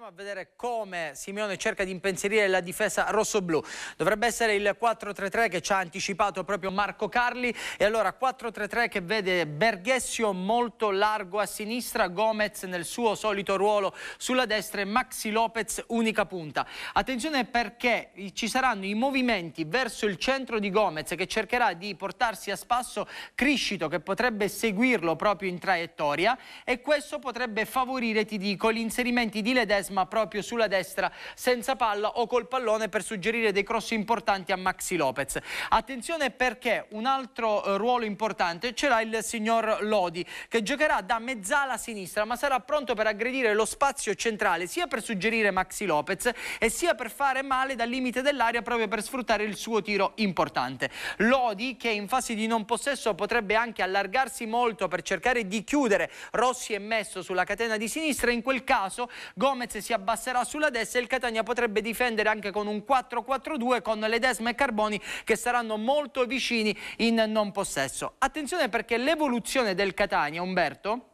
Andiamo a vedere come Simeone cerca di impensierire la difesa rosso-blu. Dovrebbe essere il 4-3-3 che ci ha anticipato proprio Marco Carli. E allora 4-3-3 che vede Berghessio molto largo a sinistra, Gomez nel suo solito ruolo sulla destra e Maxi Lopez unica punta. Attenzione perché ci saranno i movimenti verso il centro di Gomez che cercherà di portarsi a spasso Criscito che potrebbe seguirlo proprio in traiettoria e questo potrebbe favorire, ti dico, gli inserimenti di Ledesco Ledesma proprio sulla destra senza palla o col pallone per suggerire dei cross importanti a Maxi Lopez. Attenzione perché un altro eh, ruolo importante ce l'ha il signor Lodi che giocherà da mezzala sinistra ma sarà pronto per aggredire lo spazio centrale sia per suggerire Maxi Lopez e sia per fare male dal limite dell'area proprio per sfruttare il suo tiro importante. Lodi che in fase di non possesso potrebbe anche allargarsi molto per cercare di chiudere Rossi e Messo sulla catena di sinistra in quel caso Gomez Lazio si abbasserà sulla destra e il Catania potrebbe difendere anche con un 4-4-2 con Ledesma e Carboni che saranno molto vicini in non possesso. Attenzione perché l'evoluzione del Catania, Umberto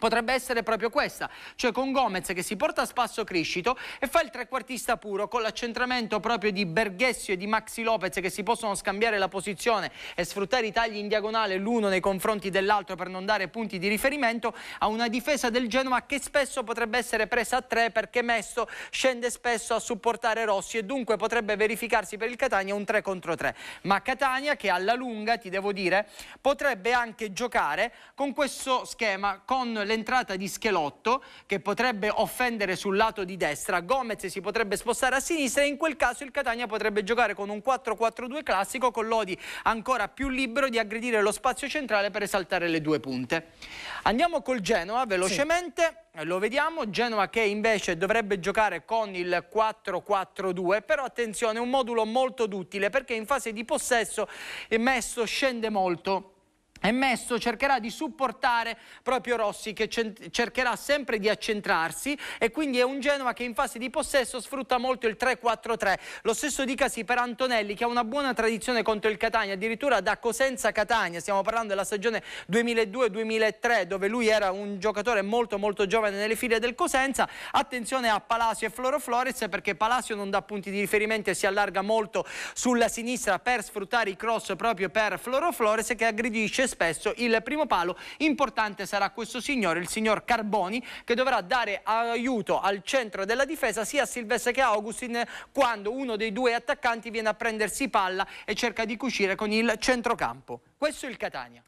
potrebbe essere proprio questa, cioè con Gomez che si porta a spasso Criscito e fa il trequartista puro con l'accentramento proprio di Berghessio e di Maxi Lopez che si possono scambiare la posizione e sfruttare i tagli in diagonale l'uno nei confronti dell'altro per non dare punti di riferimento a una difesa del Genoa che spesso potrebbe essere presa a tre perché Mesto scende spesso a supportare Rossi e dunque potrebbe verificarsi per il Catania un 3 contro 3. Ma Catania che alla lunga, ti devo dire, potrebbe anche giocare con questo schema, con all'entrata di Schelotto che potrebbe offendere sul lato di destra, Gomez si potrebbe spostare a sinistra e in quel caso il Catania potrebbe giocare con un 4-4-2 classico con Lodi ancora più libero di aggredire lo spazio centrale per esaltare le due punte. Andiamo col Genoa velocemente. Sì lo vediamo, Genoa che invece dovrebbe giocare con il 4-4-2, però attenzione, un modulo molto duttile perché in fase di possesso messo scende molto. E Messo cercherà di supportare proprio Rossi che cercherà sempre di accentrarsi e quindi è un Genova che in fase di possesso sfrutta molto il 3-4-3. Lo stesso dicasi per Antonelli che ha una buona tradizione contro il Catania, addirittura da Cosenza Catania, stiamo parlando della stagione 2002-2003 dove lui era un giocatore molto molto giovane nelle file del Cosenza. Attenzione a Palacio e Floro Flores perché Palacio non dà punti di riferimento e si allarga molto sulla sinistra per sfruttare i cross proprio per Floro Flores che aggredisce spesso il primo palo importante sarà questo signore, il signor Carboni, che dovrà dare aiuto al centro della difesa sia a Silvestre che a Augustin quando uno dei due attaccanti viene a prendersi palla e cerca di cucire con il centrocampo. Questo è il Catania.